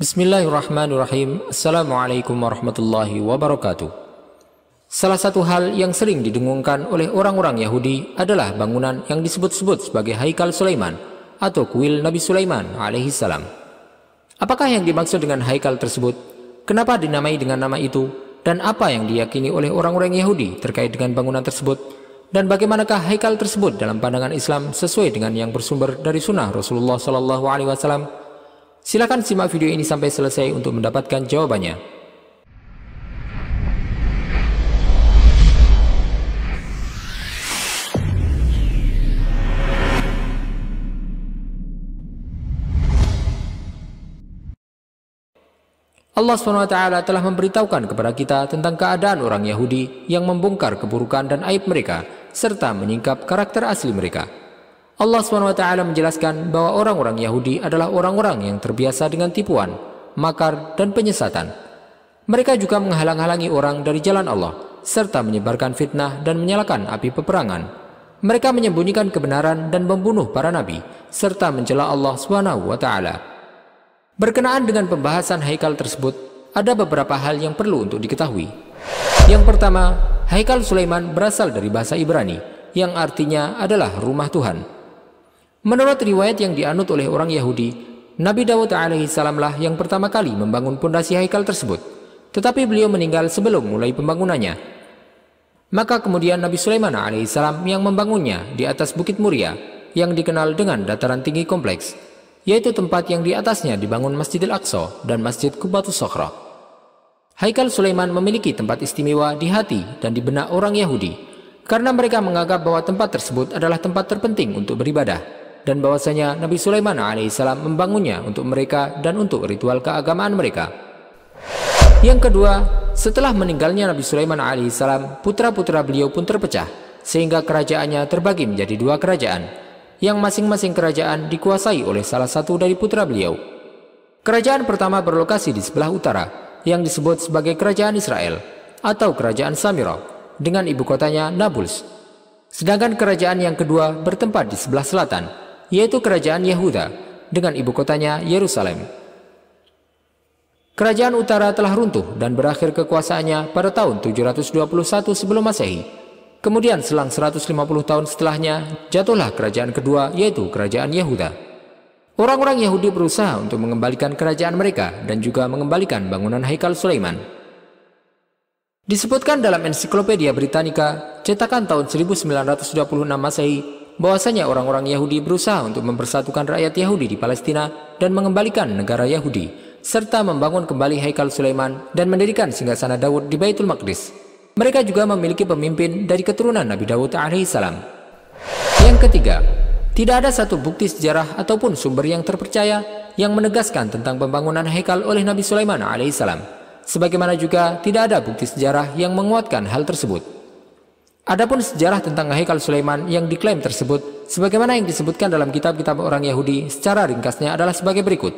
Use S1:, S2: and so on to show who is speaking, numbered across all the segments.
S1: Bismillahirrahmanirrahim. Assalamualaikum warahmatullahi wabarakatuh. Salah satu hal yang sering didengungkan oleh orang-orang Yahudi adalah bangunan yang disebut-sebut sebagai Haikal Sulaiman atau kuil Nabi Sulaiman alaihi salam. Apakah yang dimaksud dengan Haikal tersebut? Kenapa dinamai dengan nama itu? Dan apa yang diyakini oleh orang-orang Yahudi terkait dengan bangunan tersebut? Dan bagaimanakah Haikal tersebut dalam pandangan Islam sesuai dengan yang bersumber dari sunnah Rasulullah Shallallahu Wasallam? Silakan simak video ini sampai selesai untuk mendapatkan jawabannya. Allah SWT telah memberitahukan kepada kita tentang keadaan orang Yahudi yang membongkar keburukan dan aib mereka, serta menyingkap karakter asli mereka. Allah SWT menjelaskan bahwa orang-orang Yahudi adalah orang-orang yang terbiasa dengan tipuan, makar, dan penyesatan. Mereka juga menghalang-halangi orang dari jalan Allah, serta menyebarkan fitnah dan menyalakan api peperangan. Mereka menyembunyikan kebenaran dan membunuh para nabi, serta mencela Allah SWT. Berkenaan dengan pembahasan Haikal tersebut, ada beberapa hal yang perlu untuk diketahui. Yang pertama, Haikal Sulaiman berasal dari bahasa Ibrani, yang artinya adalah rumah Tuhan. Menurut riwayat yang dianut oleh orang Yahudi, Nabi Dawud alaihissalam lah yang pertama kali membangun pondasi Haikal tersebut, tetapi beliau meninggal sebelum mulai pembangunannya. Maka kemudian Nabi Sulaiman alaihissalam yang membangunnya di atas Bukit Muria yang dikenal dengan dataran tinggi kompleks, yaitu tempat yang di atasnya dibangun Masjidil Aqsa dan Masjid Kubatus Sokhra. Haikal Sulaiman memiliki tempat istimewa di hati dan di benak orang Yahudi, karena mereka menganggap bahwa tempat tersebut adalah tempat terpenting untuk beribadah dan bahwasanya Nabi Sulaiman alaihissalam membangunnya untuk mereka dan untuk ritual keagamaan mereka. Yang kedua, setelah meninggalnya Nabi Sulaiman alaihissalam, putra-putra beliau pun terpecah sehingga kerajaannya terbagi menjadi dua kerajaan yang masing-masing kerajaan dikuasai oleh salah satu dari putra beliau. Kerajaan pertama berlokasi di sebelah utara yang disebut sebagai Kerajaan Israel atau Kerajaan Samira dengan ibu kotanya Nablus. Sedangkan kerajaan yang kedua bertempat di sebelah selatan yaitu kerajaan Yehuda, dengan ibu kotanya Yerusalem. Kerajaan utara telah runtuh dan berakhir kekuasaannya pada tahun 721 sebelum masehi. Kemudian selang 150 tahun setelahnya, jatuhlah kerajaan kedua yaitu kerajaan Yehuda. Orang-orang Yahudi berusaha untuk mengembalikan kerajaan mereka dan juga mengembalikan bangunan Haikal Sulaiman. Disebutkan dalam ensiklopedia Britannica, cetakan tahun 1926 Masehi, bahwasanya orang-orang Yahudi berusaha untuk mempersatukan rakyat Yahudi di Palestina dan mengembalikan negara Yahudi, serta membangun kembali Haikal Sulaiman dan mendirikan singgasana Daud di Baitul Maqdis. Mereka juga memiliki pemimpin dari keturunan Nabi Daud alaihissalam. Yang ketiga, tidak ada satu bukti sejarah ataupun sumber yang terpercaya yang menegaskan tentang pembangunan Haikal oleh Nabi Sulaiman alaihissalam. Sebagaimana juga tidak ada bukti sejarah yang menguatkan hal tersebut. Adapun sejarah tentang Haikal Sulaiman yang diklaim tersebut, sebagaimana yang disebutkan dalam kitab-kitab orang Yahudi, secara ringkasnya adalah sebagai berikut.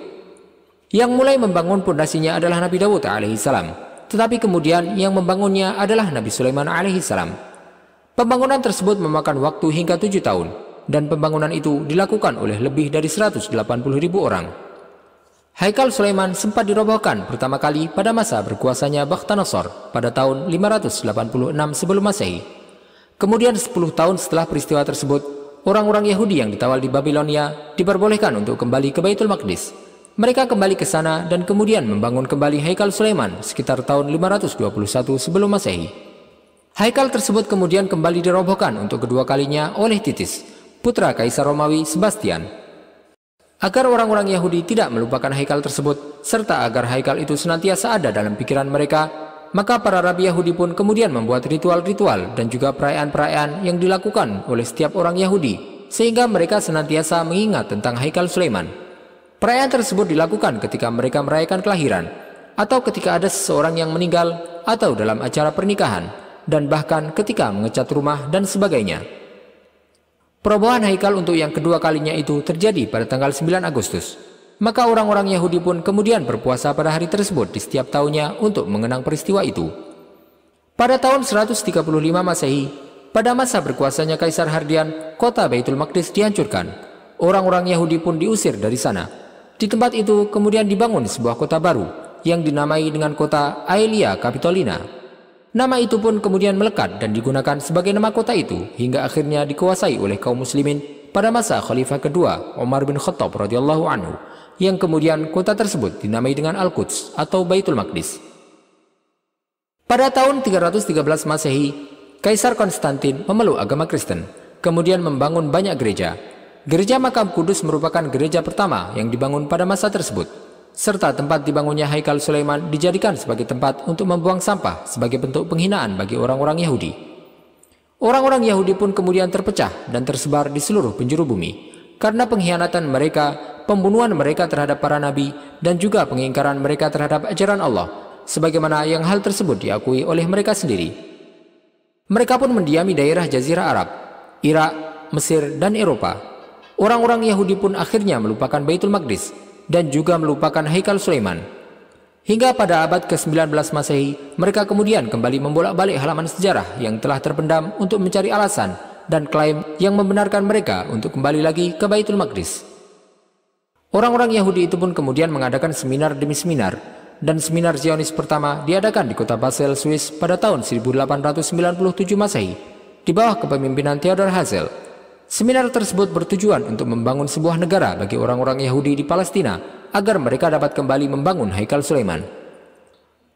S1: Yang mulai membangun pondasinya adalah Nabi Dawud alaihissalam, tetapi kemudian yang membangunnya adalah Nabi Sulaiman alaihissalam. Pembangunan tersebut memakan waktu hingga tujuh tahun, dan pembangunan itu dilakukan oleh lebih dari 180 ribu orang. Haikal Sulaiman sempat dirobohkan pertama kali pada masa berkuasanya Bakhtanasor pada tahun 586 sebelum masehi Kemudian 10 tahun setelah peristiwa tersebut, orang-orang Yahudi yang ditawal di Babilonia diperbolehkan untuk kembali ke Baitul Maqdis. Mereka kembali ke sana dan kemudian membangun kembali Haikal Sulaiman sekitar tahun 521 sebelum Masehi. Haikal tersebut kemudian kembali dirobohkan untuk kedua kalinya oleh Titis, putra Kaisar Romawi Sebastian. Agar orang-orang Yahudi tidak melupakan Haikal tersebut, serta agar Haikal itu senantiasa ada dalam pikiran mereka, maka para rabi Yahudi pun kemudian membuat ritual-ritual dan juga perayaan-perayaan yang dilakukan oleh setiap orang Yahudi, sehingga mereka senantiasa mengingat tentang Haikal Sulaiman. Perayaan tersebut dilakukan ketika mereka merayakan kelahiran, atau ketika ada seseorang yang meninggal, atau dalam acara pernikahan, dan bahkan ketika mengecat rumah dan sebagainya. Perobohan Haikal untuk yang kedua kalinya itu terjadi pada tanggal 9 Agustus maka orang-orang Yahudi pun kemudian berpuasa pada hari tersebut di setiap tahunnya untuk mengenang peristiwa itu. Pada tahun 135 Masehi, pada masa berkuasanya Kaisar Hardian, kota Baitul Maqdis dihancurkan. Orang-orang Yahudi pun diusir dari sana. Di tempat itu kemudian dibangun sebuah kota baru yang dinamai dengan kota Aelia Capitolina. Nama itu pun kemudian melekat dan digunakan sebagai nama kota itu hingga akhirnya dikuasai oleh kaum muslimin pada masa khalifah kedua Umar bin Khattab radhiyallahu anhu yang kemudian kota tersebut dinamai dengan Al-Quds atau Baitul Maqdis. Pada tahun 313 Masehi, Kaisar Konstantin memeluk agama Kristen, kemudian membangun banyak gereja. Gereja Makam Kudus merupakan gereja pertama yang dibangun pada masa tersebut, serta tempat dibangunnya Haikal Sulaiman dijadikan sebagai tempat untuk membuang sampah sebagai bentuk penghinaan bagi orang-orang Yahudi. Orang-orang Yahudi pun kemudian terpecah dan tersebar di seluruh penjuru bumi karena pengkhianatan mereka pembunuhan mereka terhadap para nabi, dan juga pengingkaran mereka terhadap ajaran Allah, sebagaimana yang hal tersebut diakui oleh mereka sendiri. Mereka pun mendiami daerah Jazirah Arab, Irak, Mesir, dan Eropa. Orang-orang Yahudi pun akhirnya melupakan Baitul Maqdis dan juga melupakan Haikal Sulaiman. Hingga pada abad ke-19 Masehi, mereka kemudian kembali membolak-balik halaman sejarah yang telah terpendam untuk mencari alasan dan klaim yang membenarkan mereka untuk kembali lagi ke Baitul Maqdis. Orang-orang Yahudi itu pun kemudian mengadakan seminar demi seminar, dan seminar Zionis pertama diadakan di kota Basel, Swiss pada tahun 1897 Masehi, di bawah kepemimpinan Theodor Herzl. Seminar tersebut bertujuan untuk membangun sebuah negara bagi orang-orang Yahudi di Palestina agar mereka dapat kembali membangun Haikal Sulaiman.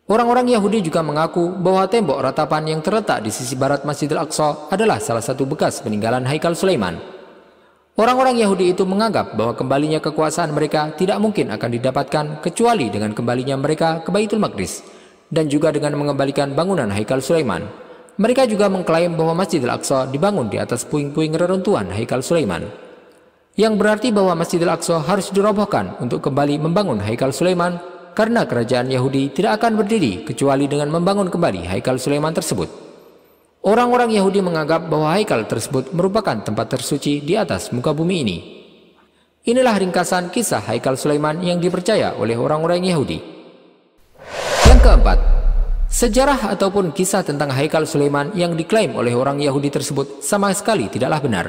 S1: Orang-orang Yahudi juga mengaku bahwa tembok ratapan yang terletak di sisi barat Masjid al Aqsa adalah salah satu bekas peninggalan Haikal Sulaiman. Orang-orang Yahudi itu menganggap bahwa kembalinya kekuasaan mereka tidak mungkin akan didapatkan kecuali dengan kembalinya mereka ke Baitul Maqdis dan juga dengan mengembalikan bangunan Haikal Sulaiman. Mereka juga mengklaim bahwa masjid al Aqsa dibangun di atas puing-puing reruntuhan Haikal Sulaiman. Yang berarti bahwa masjid al Aqsa harus dirobohkan untuk kembali membangun Haikal Sulaiman karena kerajaan Yahudi tidak akan berdiri kecuali dengan membangun kembali Haikal Sulaiman tersebut. Orang-orang Yahudi menganggap bahwa haikal tersebut merupakan tempat tersuci di atas muka bumi ini. Inilah ringkasan kisah haikal Sulaiman yang dipercaya oleh orang-orang Yahudi. Yang keempat, sejarah ataupun kisah tentang haikal Sulaiman yang diklaim oleh orang Yahudi tersebut sama sekali tidaklah benar.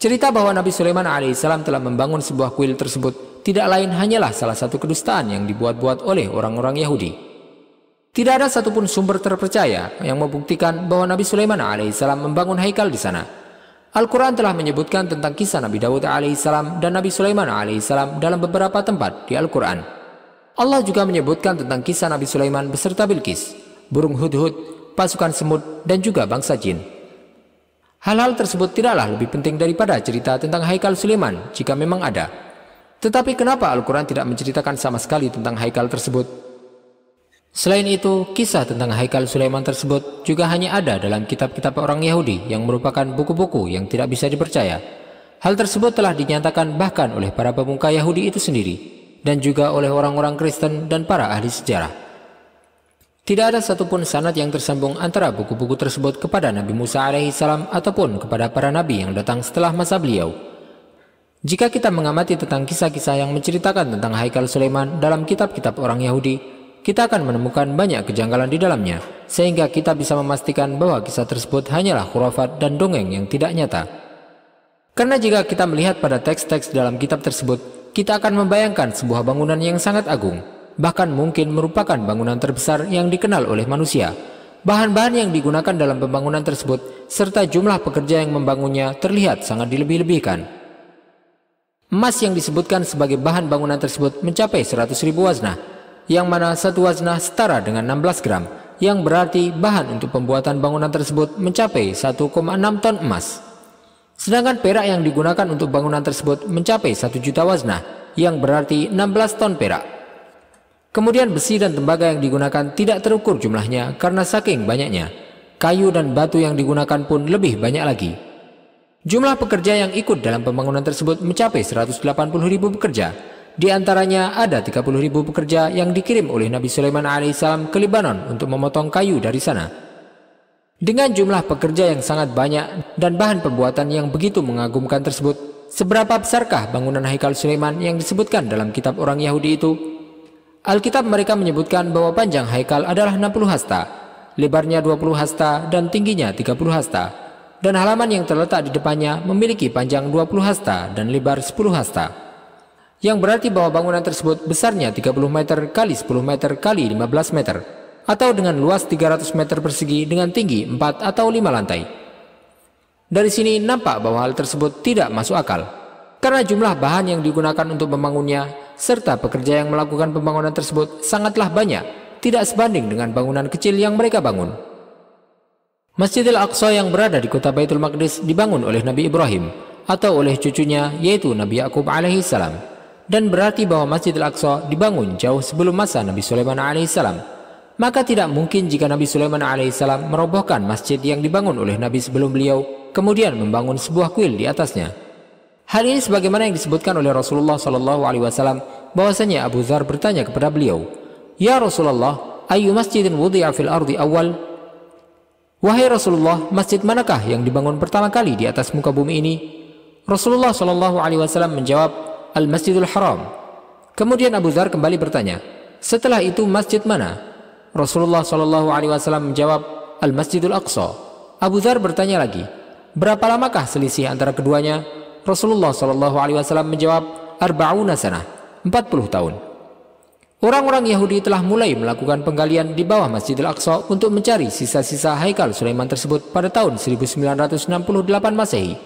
S1: Cerita bahwa Nabi Sulaiman alaihissalam telah membangun sebuah kuil tersebut tidak lain hanyalah salah satu kedustaan yang dibuat-buat oleh orang-orang Yahudi. Tidak ada satupun sumber terpercaya yang membuktikan bahwa Nabi Sulaiman alaihissalam membangun haikal di sana. Al-Quran telah menyebutkan tentang kisah Nabi Dawud alaihissalam dan Nabi Sulaiman alaihissalam dalam beberapa tempat di Al-Quran. Allah juga menyebutkan tentang kisah Nabi Sulaiman beserta Bilqis, burung hudhud, pasukan semut, dan juga bangsa jin. Hal-hal tersebut tidaklah lebih penting daripada cerita tentang Haikal Sulaiman jika memang ada. Tetapi kenapa Al-Quran tidak menceritakan sama sekali tentang Haikal tersebut Selain itu, kisah tentang Haikal Sulaiman tersebut juga hanya ada dalam kitab-kitab orang Yahudi yang merupakan buku-buku yang tidak bisa dipercaya. Hal tersebut telah dinyatakan bahkan oleh para pemuka Yahudi itu sendiri dan juga oleh orang-orang Kristen dan para ahli sejarah. Tidak ada satupun sanat yang tersambung antara buku-buku tersebut kepada Nabi Musa alaihissalam ataupun kepada para nabi yang datang setelah masa beliau. Jika kita mengamati tentang kisah-kisah yang menceritakan tentang Haikal Sulaiman dalam kitab-kitab orang Yahudi, kita akan menemukan banyak kejanggalan di dalamnya, sehingga kita bisa memastikan bahwa kisah tersebut hanyalah khurafat dan dongeng yang tidak nyata. Karena jika kita melihat pada teks-teks dalam kitab tersebut, kita akan membayangkan sebuah bangunan yang sangat agung, bahkan mungkin merupakan bangunan terbesar yang dikenal oleh manusia. Bahan-bahan yang digunakan dalam pembangunan tersebut, serta jumlah pekerja yang membangunnya terlihat sangat dilebih-lebihkan. Emas yang disebutkan sebagai bahan bangunan tersebut mencapai 100 ribu waznah, yang mana satu wazna setara dengan 16 gram, yang berarti bahan untuk pembuatan bangunan tersebut mencapai 1,6 ton emas. Sedangkan perak yang digunakan untuk bangunan tersebut mencapai 1 juta wazna, yang berarti 16 ton perak. Kemudian besi dan tembaga yang digunakan tidak terukur jumlahnya karena saking banyaknya. Kayu dan batu yang digunakan pun lebih banyak lagi. Jumlah pekerja yang ikut dalam pembangunan tersebut mencapai ribu pekerja, di antaranya ada 30 ribu pekerja yang dikirim oleh Nabi Sulaiman alaihissalam ke Lebanon untuk memotong kayu dari sana. Dengan jumlah pekerja yang sangat banyak dan bahan pembuatan yang begitu mengagumkan tersebut, seberapa besarkah bangunan Haikal Sulaiman yang disebutkan dalam kitab orang Yahudi itu? Alkitab mereka menyebutkan bahwa panjang Haikal adalah 60 hasta, lebarnya 20 hasta dan tingginya 30 hasta. Dan halaman yang terletak di depannya memiliki panjang 20 hasta dan lebar 10 hasta yang berarti bahwa bangunan tersebut besarnya 30 meter kali 10 meter kali 15 meter atau dengan luas 300 meter persegi dengan tinggi 4 atau 5 lantai. Dari sini nampak bahwa hal tersebut tidak masuk akal karena jumlah bahan yang digunakan untuk membangunnya serta pekerja yang melakukan pembangunan tersebut sangatlah banyak, tidak sebanding dengan bangunan kecil yang mereka bangun. Masjidil Aqsa yang berada di kota Baitul Maqdis dibangun oleh Nabi Ibrahim atau oleh cucunya yaitu Nabi Yakub alaihi salam dan berarti bahwa Masjid Al Aqsa dibangun jauh sebelum masa Nabi Sulaiman alaihissalam. Maka tidak mungkin jika Nabi Sulaiman alaihissalam merobohkan masjid yang dibangun oleh Nabi sebelum beliau, kemudian membangun sebuah kuil di atasnya. Hal ini sebagaimana yang disebutkan oleh Rasulullah Shallallahu Alaihi Wasallam bahwasanya Abu Zar bertanya kepada beliau, Ya Rasulullah, ayu masjidin wudi fil ardi awal? Wahai Rasulullah, masjid manakah yang dibangun pertama kali di atas muka bumi ini? Rasulullah Shallallahu Alaihi Wasallam menjawab, Al-Masjidul Haram. Kemudian Abu Dhar kembali bertanya, setelah itu masjid mana? Rasulullah Shallallahu Alaihi Wasallam menjawab, Al-Masjidul Aqsa. Abu Dhar bertanya lagi, berapa lamakah selisih antara keduanya? Rasulullah Shallallahu Alaihi Wasallam menjawab, Arba'una sana, 40 tahun. Orang-orang Yahudi telah mulai melakukan penggalian di bawah Masjidil Aqsa untuk mencari sisa-sisa Haikal Sulaiman tersebut pada tahun 1968 Masehi.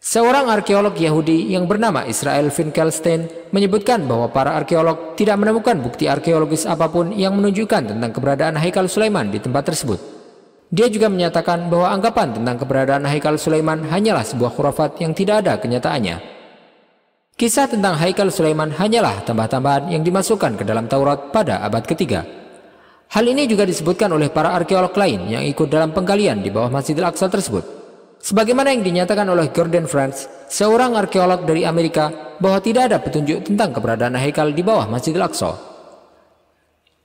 S1: Seorang arkeolog Yahudi yang bernama Israel Finkelstein menyebutkan bahwa para arkeolog tidak menemukan bukti arkeologis apapun yang menunjukkan tentang keberadaan Haikal Sulaiman di tempat tersebut. Dia juga menyatakan bahwa anggapan tentang keberadaan Haikal Sulaiman hanyalah sebuah khurafat yang tidak ada kenyataannya. Kisah tentang Haikal Sulaiman hanyalah tambah-tambahan yang dimasukkan ke dalam Taurat pada abad ketiga. Hal ini juga disebutkan oleh para arkeolog lain yang ikut dalam penggalian di bawah Masjid al Aqsa tersebut. Sebagaimana yang dinyatakan oleh Gordon Franz, seorang arkeolog dari Amerika, bahwa tidak ada petunjuk tentang keberadaan Haikal di bawah Masjid al Aqsa.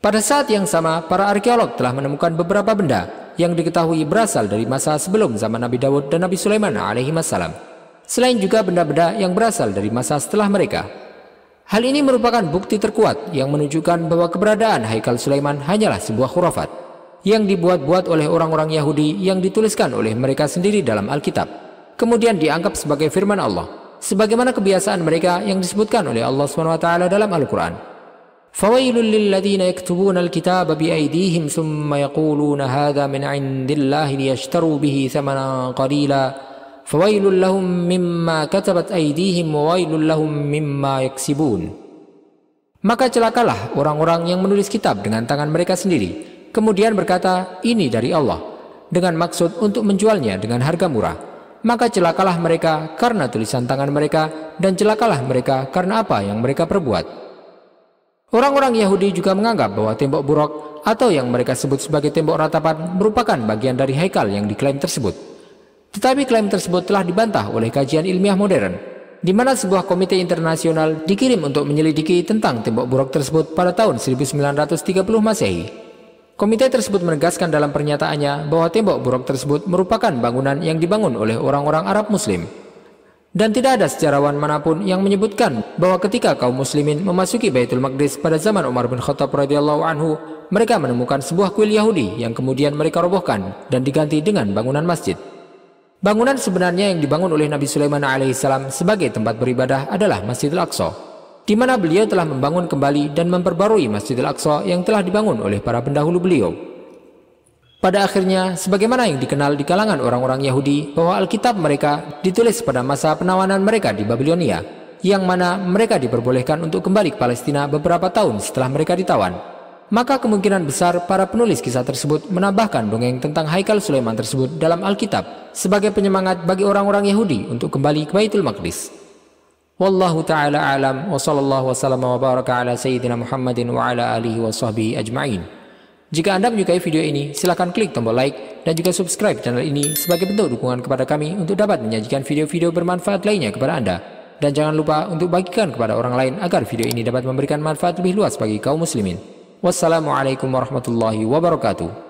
S1: Pada saat yang sama, para arkeolog telah menemukan beberapa benda yang diketahui berasal dari masa sebelum zaman Nabi Dawud dan Nabi Sulaiman alaihi wasallam. Selain juga benda-benda yang berasal dari masa setelah mereka. Hal ini merupakan bukti terkuat yang menunjukkan bahwa keberadaan Haikal Sulaiman hanyalah sebuah khurafat yang dibuat-buat oleh orang-orang Yahudi yang dituliskan oleh mereka sendiri dalam Alkitab. Kemudian dianggap sebagai firman Allah, sebagaimana kebiasaan mereka yang disebutkan oleh Allah SWT dalam Al-Quran. فويل للذين يكتبون الكتاب بأيديهم ثم يقولون هذا من عند الله ليشتروا به ثمنا قليلا فويل لهم مما كتبت أيديهم وويل لهم مما يكسبون Maka celakalah orang-orang yang menulis kitab dengan tangan mereka sendiri kemudian berkata, "Ini dari Allah," dengan maksud untuk menjualnya dengan harga murah. Maka celakalah mereka karena tulisan tangan mereka, dan celakalah mereka karena apa yang mereka perbuat. Orang-orang Yahudi juga menganggap bahwa tembok buruk atau yang mereka sebut sebagai tembok ratapan merupakan bagian dari haikal yang diklaim tersebut. Tetapi klaim tersebut telah dibantah oleh kajian ilmiah modern, di mana sebuah komite internasional dikirim untuk menyelidiki tentang tembok buruk tersebut pada tahun 1930 Masehi. Komite tersebut menegaskan dalam pernyataannya bahwa tembok buruk tersebut merupakan bangunan yang dibangun oleh orang-orang Arab Muslim. Dan tidak ada sejarawan manapun yang menyebutkan bahwa ketika kaum muslimin memasuki Baitul Maqdis pada zaman Umar bin Khattab radhiyallahu anhu, mereka menemukan sebuah kuil Yahudi yang kemudian mereka robohkan dan diganti dengan bangunan masjid. Bangunan sebenarnya yang dibangun oleh Nabi Sulaiman alaihissalam sebagai tempat beribadah adalah masjid al Aqsa di mana beliau telah membangun kembali dan memperbarui Masjidil aqsa yang telah dibangun oleh para pendahulu beliau. Pada akhirnya, sebagaimana yang dikenal di kalangan orang-orang Yahudi, bahwa Alkitab mereka ditulis pada masa penawanan mereka di Babilonia, yang mana mereka diperbolehkan untuk kembali ke Palestina beberapa tahun setelah mereka ditawan. Maka kemungkinan besar para penulis kisah tersebut menambahkan dongeng tentang Haikal Sulaiman tersebut dalam Alkitab sebagai penyemangat bagi orang-orang Yahudi untuk kembali ke Baitul Maqdis. Wallahu taala alam wa sallallahu sallam wa baraka ala sayyidina Muhammadin wa ala alihi wa sahbihi ajma'in. Jika Anda menyukai video ini, silakan klik tombol like dan juga subscribe channel ini sebagai bentuk dukungan kepada kami untuk dapat menyajikan video-video bermanfaat lainnya kepada Anda. Dan jangan lupa untuk bagikan kepada orang lain agar video ini dapat memberikan manfaat lebih luas bagi kaum muslimin. Wassalamualaikum warahmatullahi wabarakatuh.